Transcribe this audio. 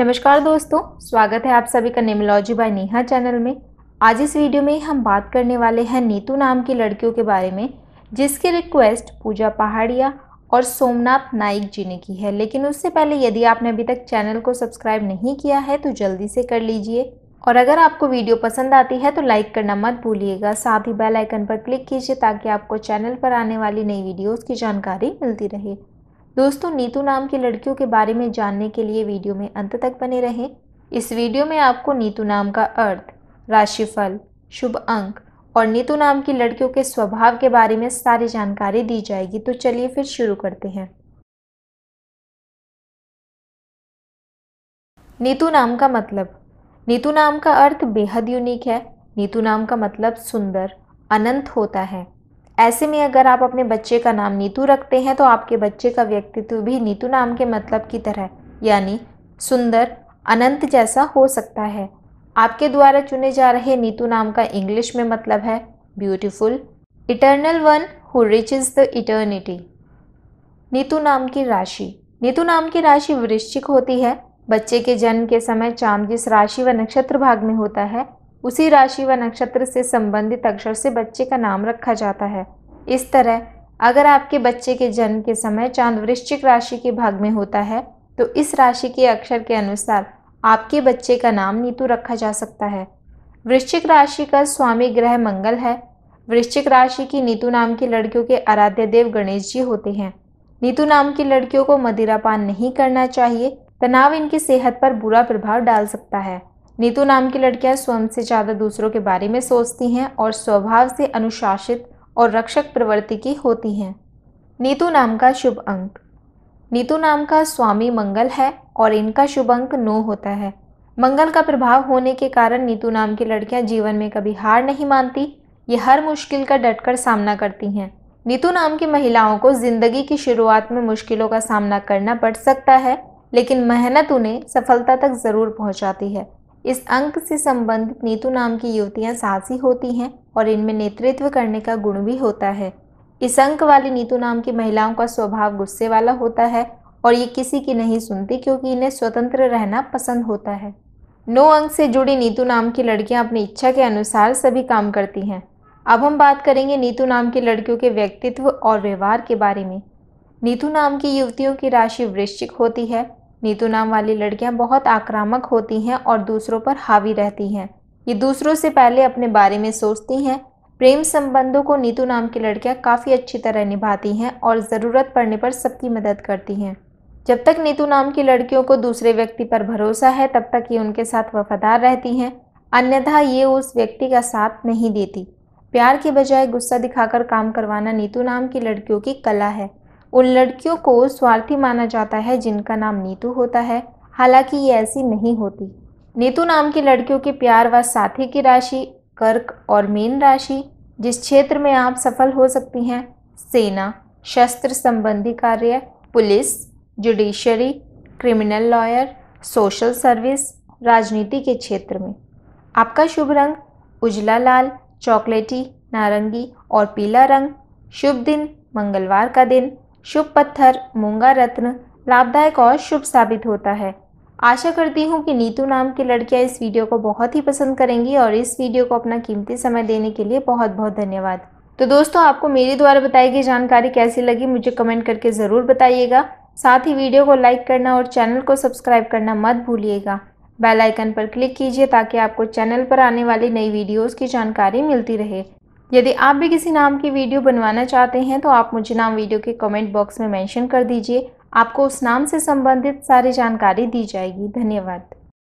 नमस्कार दोस्तों स्वागत है आप सभी का नेमोलॉजी बाय नेहा चैनल में आज इस वीडियो में हम बात करने वाले हैं नीतू नाम की लड़कियों के बारे में जिसकी रिक्वेस्ट पूजा पहाड़िया और सोमनाथ नाइक जी ने की है लेकिन उससे पहले यदि आपने अभी तक चैनल को सब्सक्राइब नहीं किया है तो जल्दी से कर लीजिए और अगर आपको वीडियो पसंद आती है तो लाइक करना मत भूलिएगा साथ ही बेल आइकन पर क्लिक कीजिए ताकि आपको चैनल पर आने वाली नई वीडियोस की जानकारी मिलती रहे दोस्तों नीतू नाम की लड़कियों के बारे में जानने के लिए वीडियो में अंत तक बने रहें इस वीडियो में आपको नीतू नाम का अर्थ राशिफल शुभ अंक और नीतू नाम की लड़कियों के स्वभाव के बारे में सारी जानकारी दी जाएगी तो चलिए फिर शुरू करते हैं नीतू नाम का मतलब नीतू नाम का अर्थ बेहद यूनिक है नीतू नाम का मतलब सुंदर अनंत होता है ऐसे में अगर आप अपने बच्चे का नाम नीतू रखते हैं तो आपके बच्चे का व्यक्तित्व भी नीतू नाम के मतलब की तरह यानी सुंदर अनंत जैसा हो सकता है आपके द्वारा चुने जा रहे नीतू नाम का इंग्लिश में मतलब है beautiful eternal one who rich is the eternity Neetu नाम की राशि नीतू नाम की राशि वृश्चिक होती है बच्चे के जन्म के समय चांद जिस राशि व नक्षत्र भाग में होता है उसी राशि व नक्षत्र से संबंधित अक्षर से बच्चे का नाम रखा जाता है इस तरह अगर आपके बच्चे के जन्म के समय चांद वृश्चिक राशि के भाग में होता है तो इस राशि के अक्षर के अनुसार आपके बच्चे का नाम नीतु रखा जा सकता है वृश्चिक राशि का स्वामी ग्रह मंगल है वृश्चिक राशि की नीतू नाम की लड़कियों के आराध्य देव गणेश जी होते हैं नीतू नाम की लड़कियों को मदिरापान नहीं करना चाहिए तनाव इनकी सेहत पर बुरा प्रभाव डाल सकता है नीतू नाम की लड़कियां स्वयं से ज़्यादा दूसरों के बारे में सोचती हैं और स्वभाव से अनुशासित और रक्षक प्रवृत्ति की होती हैं नीतू नाम का शुभ अंक नीतू नाम का स्वामी मंगल है और इनका शुभ अंक नौ होता है मंगल का प्रभाव होने के कारण नीतू नाम की लड़कियां जीवन में कभी हार नहीं मानती ये हर मुश्किल का डटकर सामना करती हैं नीतू नाम की महिलाओं को ज़िंदगी की शुरुआत में मुश्किलों का सामना करना पड़ सकता है लेकिन मेहनत उन्हें सफलता तक ज़रूर पहुंचाती है इस अंक से संबंधित नीतू नाम की युवतियां साहसी होती हैं और इनमें नेतृत्व करने का गुण भी होता है इस अंक वाली नीतू नाम की महिलाओं का स्वभाव गुस्से वाला होता है और ये किसी की नहीं सुनती क्योंकि इन्हें स्वतंत्र रहना पसंद होता है नौ अंक से जुड़ी नीतू नाम की लड़कियां अपनी इच्छा के अनुसार सभी काम करती हैं अब हम बात करेंगे नीतू नाम की लड़कियों के व्यक्तित्व और व्यवहार के बारे में नीतू नाम की युवतियों की राशि वृश्चिक होती है नीतू नाम वाली लड़कियां बहुत आक्रामक होती हैं और दूसरों पर हावी रहती हैं ये दूसरों से पहले अपने बारे में सोचती हैं प्रेम संबंधों को नीतू नाम की लड़कियां काफ़ी अच्छी तरह निभाती हैं और ज़रूरत पड़ने पर सबकी मदद करती हैं जब तक नीतू नाम की लड़कियों को दूसरे व्यक्ति पर भरोसा है तब तक ये उनके साथ वफादार रहती हैं अन्यथा ये उस व्यक्ति का साथ नहीं देती प्यार के बजाय गुस्सा दिखाकर काम करवाना नीतू नाम की लड़कियों की कला है उन लड़कियों को स्वार्थी माना जाता है जिनका नाम नीतू होता है हालांकि ये ऐसी नहीं होती नीतू नाम की लड़कियों के प्यार व साथी की राशि कर्क और मेन राशि जिस क्षेत्र में आप सफल हो सकती हैं सेना शस्त्र संबंधी कार्य police judiciary criminal lawyer social service राजनीति के क्षेत्र में आपका शुभ रंग उजला लाल चॉकलेटी नारंगी और पीला रंग शुभ दिन मंगलवार का दिन शुभ पत्थर मूंगा रत्न लाभदायक और शुभ साबित होता है आशा करती हूँ कि नीतू नाम की लड़कियाँ इस वीडियो को बहुत ही पसंद करेंगी और इस वीडियो को अपना कीमती समय देने के लिए बहुत बहुत धन्यवाद तो दोस्तों आपको मेरे द्वारा बताई गई जानकारी कैसी लगी मुझे कमेंट करके ज़रूर बताइएगा साथ ही वीडियो को लाइक करना और चैनल को सब्सक्राइब करना मत भूलिएगा बेल आइकन पर क्लिक कीजिए ताकि आपको चैनल पर आने वाली नई वीडियोस की जानकारी मिलती रहे यदि आप भी किसी नाम की वीडियो बनवाना चाहते हैं तो आप मुझे नाम वीडियो के कमेंट बॉक्स में मेंशन कर दीजिए आपको उस नाम से संबंधित सारी जानकारी दी जाएगी धन्यवाद